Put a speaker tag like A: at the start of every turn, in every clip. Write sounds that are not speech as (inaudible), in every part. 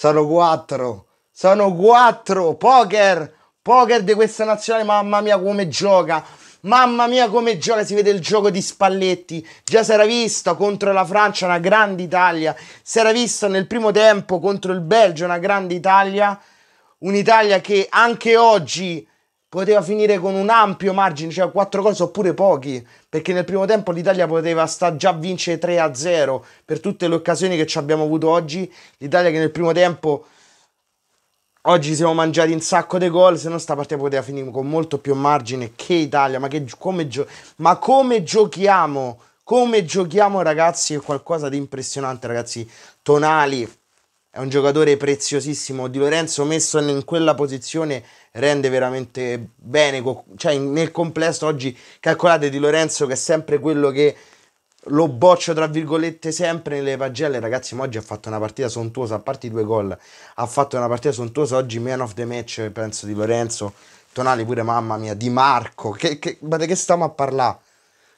A: sono quattro, sono quattro, poker, poker di questa nazionale, mamma mia come gioca, Mamma mia come gioca, si vede il gioco di Spalletti. Già si era visto contro la Francia una grande Italia, si era visto nel primo tempo contro il Belgio una grande Italia, un'Italia che anche oggi poteva finire con un ampio margine, cioè 4 gol oppure pochi, perché nel primo tempo l'Italia poteva sta già vincere 3-0 per tutte le occasioni che ci abbiamo avuto oggi, l'Italia che nel primo tempo oggi siamo mangiati un sacco di gol, se no sta partita poteva finire con molto più margine che Italia, ma, che, come, gio- ma come giochiamo? Come giochiamo ragazzi è qualcosa di impressionante ragazzi, Tonali è un giocatore preziosissimo, Di Lorenzo messo in quella posizione rende veramente bene, cioè nel complesso oggi calcolate di Lorenzo che è sempre quello che lo boccio tra virgolette sempre nelle pagelle ragazzi ma oggi ha fatto una partita sontuosa a parte i due gol ha fatto una partita sontuosa oggi man of the match penso di Lorenzo Tonali pure mamma mia Di Marco che, che, ma di che stiamo a parlare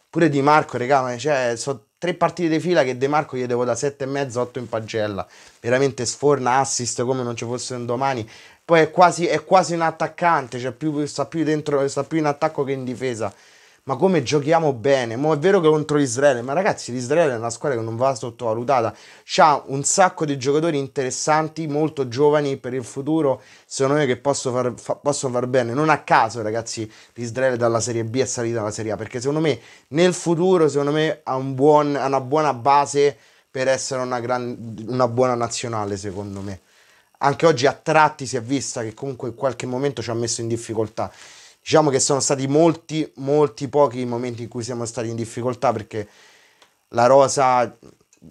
A: pure Di Marco regà ma cioè, sono tre partite di fila che De Marco gli devo da 7,5 8 in pagella veramente sforna assist come non ci fosse un domani poi è quasi, è quasi un attaccante, cioè più, sta, più dentro, sta più in attacco che in difesa. Ma come giochiamo bene? Mo è vero che contro Israele, ma ragazzi, l'Israele è una squadra che non va sottovalutata. C'ha un sacco di giocatori interessanti, molto giovani per il futuro, secondo me che possono far, fa, possono far bene. Non a caso, ragazzi, l'Israele dalla Serie B è salita alla Serie A, perché secondo me nel futuro, secondo me, ha, un buon, ha una buona base per essere una, gran, una buona nazionale, secondo me anche oggi a tratti si è vista che comunque in qualche momento ci ha messo in difficoltà. Diciamo che sono stati molti, molti pochi i momenti in cui siamo stati in difficoltà perché la rosa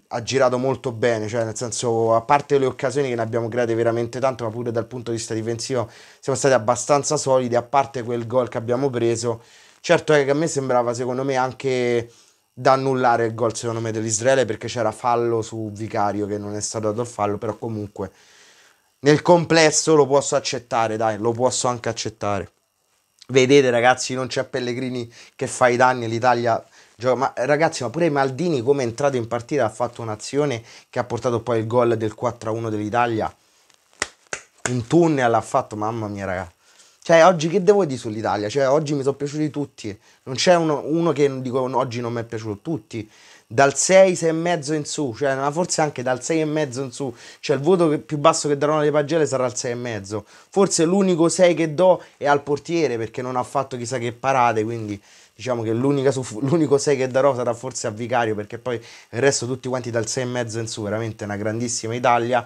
A: ha girato molto bene, cioè nel senso a parte le occasioni che ne abbiamo create veramente tanto, ma pure dal punto di vista difensivo siamo stati abbastanza solidi, a parte quel gol che abbiamo preso. Certo è che a me sembrava secondo me anche da annullare il gol secondo me dell'Israele perché c'era fallo su Vicario che non è stato dato il fallo, però comunque nel complesso lo posso accettare, dai, lo posso anche accettare. Vedete ragazzi, non c'è Pellegrini che fa i danni, all'Italia. Ma ragazzi, ma pure Maldini come è entrato in partita ha fatto un'azione che ha portato poi il gol del 4-1 dell'Italia. Un tunnel ha fatto, mamma mia ragazzi. Cioè, oggi che devo dire sull'Italia? Cioè, oggi mi sono piaciuti tutti. Non c'è uno, uno che dico oggi non mi è piaciuto tutti dal 6, 6,5 in su, cioè, forse anche dal 6,5 in su, cioè il voto più basso che darò alle pagelle sarà il 6,5. Forse l'unico 6 che do è al portiere perché non ha fatto chissà che parate, quindi diciamo che (laughs) l'unico 6 che darò sarà forse a Vicario perché poi il resto tutti quanti dal 6,5 in su, veramente una grandissima Italia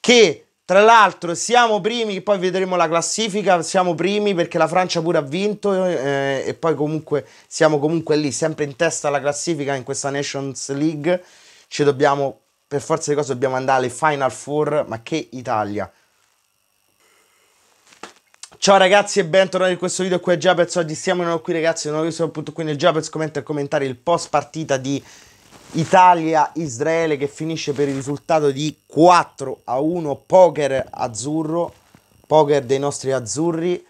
A: che tra l'altro siamo primi, poi vedremo la classifica, siamo primi perché la Francia pure ha vinto eh, e poi comunque siamo comunque lì, sempre in testa alla classifica in questa Nations League. Ci dobbiamo, per forza di cose, dobbiamo andare alle Final Four, ma che Italia! Ciao ragazzi e bentornati in questo video qui a Giapez, oggi siamo qui ragazzi, non ho visto appunto qui nel Giapez, commenta e commentare il post partita di Italia-Israele che finisce per il risultato di 4 a 1 poker azzurro, poker dei nostri azzurri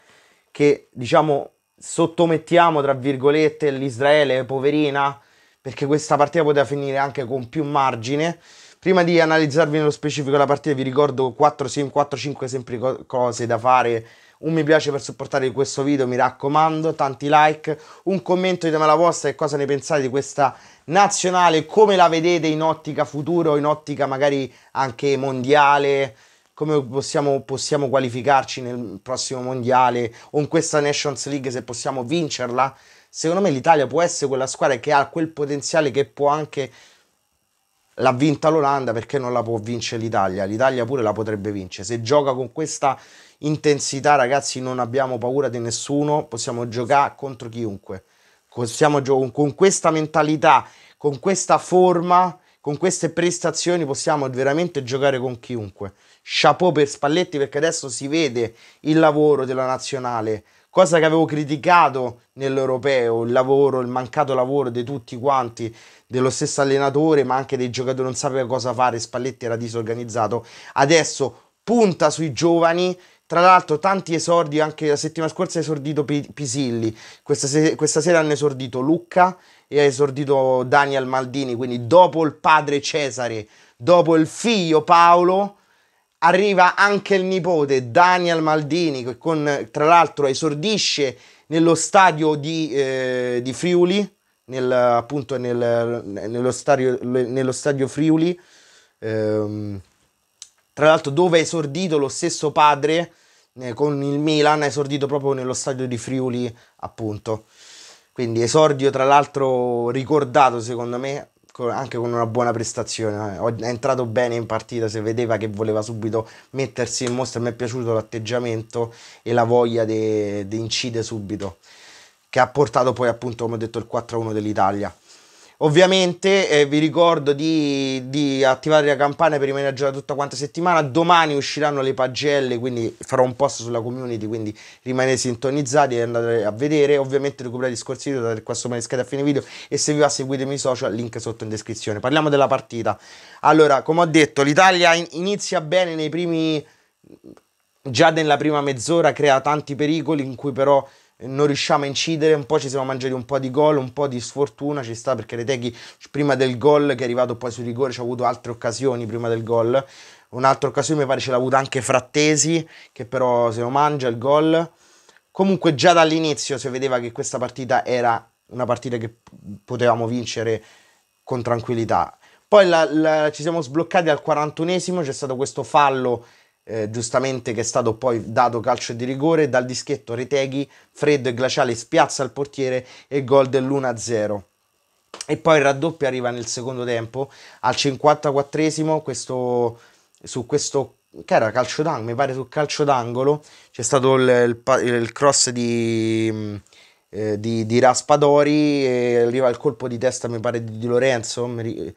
A: che diciamo sottomettiamo tra virgolette l'Israele poverina perché questa partita poteva finire anche con più margine. Prima di analizzarvi nello specifico la partita vi ricordo 4-5 sempre cose da fare un mi piace per supportare questo video, mi raccomando, tanti like, un commento, ditemi la vostra e cosa ne pensate di questa nazionale, come la vedete in ottica futuro, in ottica magari anche mondiale, come possiamo, possiamo qualificarci nel prossimo mondiale o in questa Nations League se possiamo vincerla. Secondo me l'Italia può essere quella squadra che ha quel potenziale che può anche l'ha vinta l'Olanda perché non la può vincere l'Italia. L'Italia pure la potrebbe vincere se gioca con questa intensità, ragazzi, non abbiamo paura di nessuno, possiamo giocare contro chiunque. Possiamo giocare con questa mentalità, con questa forma, con queste prestazioni possiamo veramente giocare con chiunque. Chapeau per Spalletti perché adesso si vede il lavoro della nazionale, cosa che avevo criticato nell'europeo, il lavoro, il mancato lavoro di tutti quanti, dello stesso allenatore, ma anche dei giocatori non sapeva cosa fare, Spalletti era disorganizzato. Adesso punta sui giovani tra l'altro tanti esordi, anche la settimana scorsa ha esordito Pisilli, questa, se- questa sera hanno esordito Lucca e ha esordito Daniel Maldini, quindi dopo il padre Cesare, dopo il figlio Paolo, arriva anche il nipote Daniel Maldini, che con, tra l'altro esordisce nello stadio di, eh, di Friuli, nel, appunto nel, nello, stadio, nello, stadio, Friuli. Ehm, tra l'altro dove ha esordito lo stesso padre eh, con il Milan, ha esordito proprio nello stadio di Friuli appunto. Quindi esordio tra l'altro ricordato secondo me anche con una buona prestazione. Eh, è entrato bene in partita, si vedeva che voleva subito mettersi in mostra. Mi è piaciuto l'atteggiamento e la voglia di incidere subito, che ha portato poi, appunto, come ho detto, il 4-1 dell'Italia. Ovviamente eh, vi ricordo di, di, attivare la campana per rimanere aggiornati tutta quanta settimana. Domani usciranno le pagelle, quindi farò un post sulla community, quindi rimanete sintonizzati e andate a vedere. Ovviamente recuperate i discorsi video, date questo sopra a fine video e se vi va seguitemi i social, link sotto in descrizione. Parliamo della partita. Allora, come ho detto, l'Italia in inizia bene nei primi... Già nella prima mezz'ora crea tanti pericoli in cui però non riusciamo a incidere, un po' ci siamo mangiati un po' di gol, un po' di sfortuna, ci sta perché Reteghi prima del gol che è arrivato poi su rigore ci ha avuto altre occasioni prima del gol, un'altra occasione mi pare ce l'ha avuta anche Frattesi che però se lo mangia il gol, comunque già dall'inizio si vedeva che questa partita era una partita che potevamo vincere con tranquillità. Poi la, la, ci siamo sbloccati al 41esimo, c'è stato questo fallo eh, giustamente che è stato poi dato calcio di rigore, dal dischetto Reteghi, freddo e glaciale, spiazza il portiere e gol dell'1-0. E poi il raddoppio arriva nel secondo tempo, al 54esimo, questo, su questo che era calcio d'angolo, mi pare sul calcio d'angolo c'è stato il, il, il cross di, mm, eh, di, di, Raspadori, e arriva il colpo di testa, mi pare di, di Lorenzo, mi,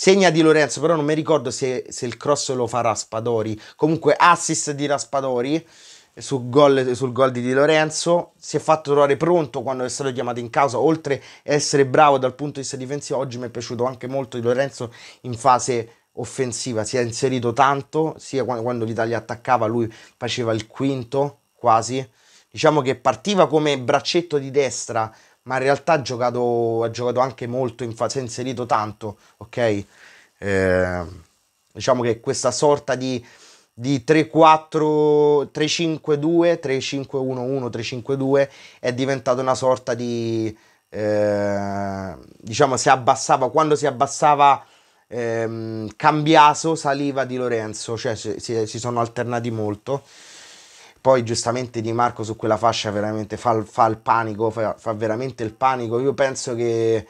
A: Segna di Lorenzo, però non mi ricordo se, se il cross lo fa Raspadori. Comunque assist di Raspadori sul gol, sul gol di Di Lorenzo. Si è fatto trovare pronto quando è stato chiamato in causa. Oltre a essere bravo dal punto di vista difensivo, oggi mi è piaciuto anche molto Di Lorenzo in fase offensiva. Si è inserito tanto, sia quando, quando l'Italia attaccava, lui faceva il quinto quasi. Diciamo che partiva come braccetto di destra ma in realtà ha giocato, ha giocato anche molto in si è inserito tanto, ok? Eh, diciamo che questa sorta di, di 3-4, 3-5-2, 3-5-1-1, 3-5-2 è diventata una sorta di, eh, diciamo, si abbassava, quando si abbassava ehm, Cambiaso saliva di Lorenzo, cioè si, si sono alternati molto. Poi giustamente Di Marco su quella fascia veramente fa, fa il panico, fa, fa, veramente il panico. Io penso che,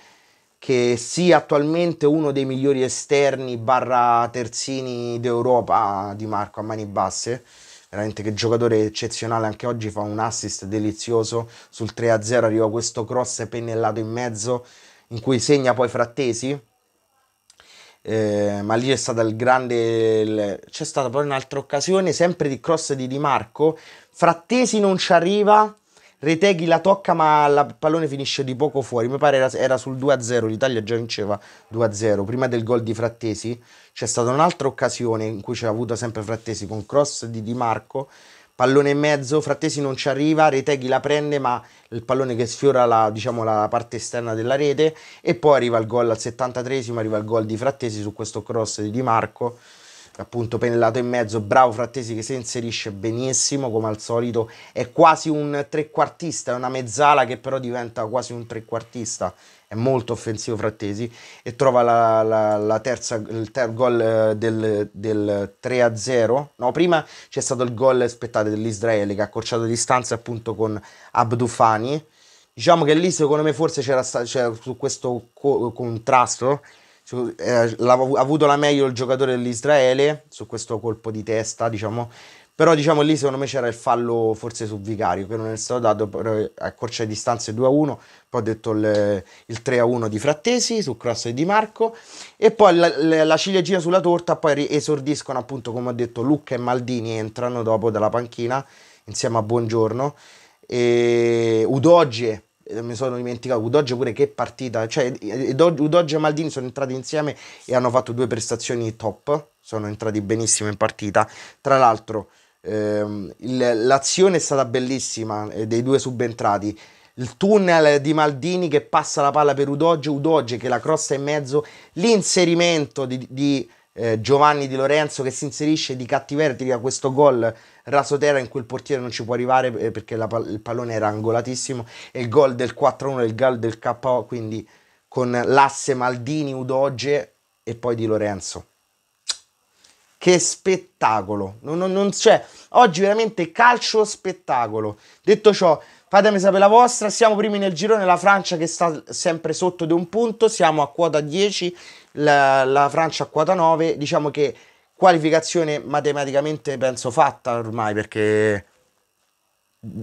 A: che sia attualmente uno dei migliori esterni barra terzini d'Europa Di Marco a mani basse. Veramente che giocatore eccezionale, anche oggi fa un assist delizioso sul 3-0, arriva questo cross pennellato in mezzo in cui segna poi Frattesi, eh, ma lì c'è stato il grande il... c'è stata poi un'altra occasione sempre di cross di Di Marco Frattesi non ci arriva Reteghi la tocca ma il pallone finisce di poco fuori, mi pare era, era sul 2-0, l'Italia già vinceva 2-0, prima del gol di Frattesi c'è stata un'altra occasione in cui c'è avuto sempre Frattesi con cross di Di Marco pallone e mezzo, Frattesi non ci arriva, Reteghi la prende ma il pallone che sfiora la, diciamo, la parte esterna della rete e poi arriva il gol al 73esimo, arriva il gol di Frattesi su questo cross di Di Marco appunto penellato in mezzo, bravo Frattesi che si inserisce benissimo come al solito, è quasi un trequartista, è una mezzala che però diventa quasi un trequartista, è molto offensivo Frattesi e trova la, la, la terza, il ter- gol eh, del, del 3-0, no prima c'è stato il gol, aspettate, dell'Israele che ha accorciato distanza appunto con Abdufani, diciamo che lì secondo me forse c'era, sta- c'era su questo co- contrasto eh, avuto la meglio il giocatore dell'Israele su questo colpo di testa, diciamo. Però diciamo lì secondo me c'era il fallo forse su Vicario, che non è stato dato eh, a accorcia le distanze 2-1, poi ho detto il, il 3-1 di Frattesi su cross di Marco e poi la, la ciliegina sulla torta, poi esordiscono appunto come ho detto Lucca e Maldini entrano dopo dalla panchina insieme a Buongiorno e Udogie mi sono dimenticato Udoge pure che partita cioè Udoge e Maldini sono entrati insieme e hanno fatto due prestazioni top sono entrati benissimo in partita tra l'altro ehm, il, l'azione è stata bellissima eh, dei due subentrati il tunnel di Maldini che passa la palla per Udoge Udoge che la crossa in mezzo l'inserimento di, di eh, Giovanni Di Lorenzo che si inserisce di cattiveria, tira questo gol raso in cui il portiere non ci può arrivare eh, perché la, il pallone era angolatissimo e il gol del 4-1 il gol del KO quindi con l'asse Maldini, Udoge e poi Di Lorenzo che spettacolo non, non, non c'è cioè, oggi veramente calcio spettacolo detto ciò fatemi sapere la vostra siamo primi nel girone la Francia che sta sempre sotto di un punto siamo a quota 10 la, la Francia a quota 9, diciamo che qualificazione matematicamente penso fatta ormai perché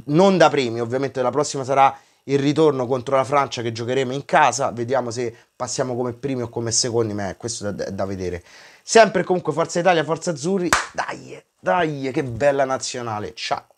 A: non da premi, ovviamente la prossima sarà il ritorno contro la Francia che giocheremo in casa, vediamo se passiamo come primi o come secondi, ma è questo da, da vedere. Sempre comunque Forza Italia, Forza Azzurri, dai, dai, che bella nazionale, ciao!